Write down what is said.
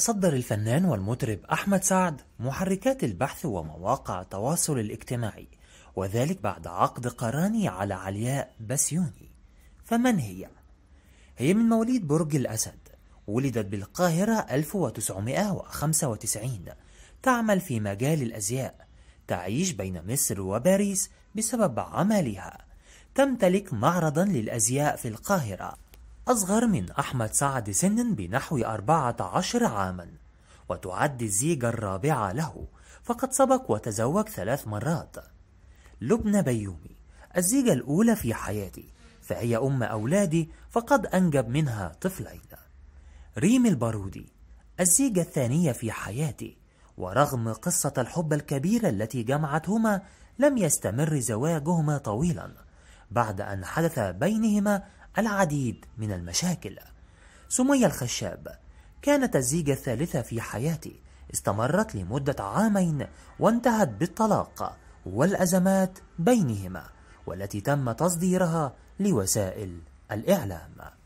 صدر الفنان والمطرب أحمد سعد محركات البحث ومواقع التواصل الاجتماعي وذلك بعد عقد قراني على علياء بسيوني فمن هي؟ هي من مواليد برج الأسد ولدت بالقاهرة 1995 تعمل في مجال الأزياء تعيش بين مصر وباريس بسبب عملها تمتلك معرضا للأزياء في القاهرة أصغر من أحمد سعد سنا بنحو 14 عاما وتعد الزيجة الرابعة له فقد سبق وتزوج ثلاث مرات لبنى بيومي الزيجة الأولى في حياتي فهي أم أولادي فقد أنجب منها طفلين ريم البارودي الزيجة الثانية في حياتي ورغم قصة الحب الكبيرة التي جمعتهما لم يستمر زواجهما طويلا بعد أن حدث بينهما العديد من المشاكل سمية الخشاب كانت الزيجة الثالثة في حياتي استمرت لمدة عامين وانتهت بالطلاق والأزمات بينهما والتي تم تصديرها لوسائل الإعلام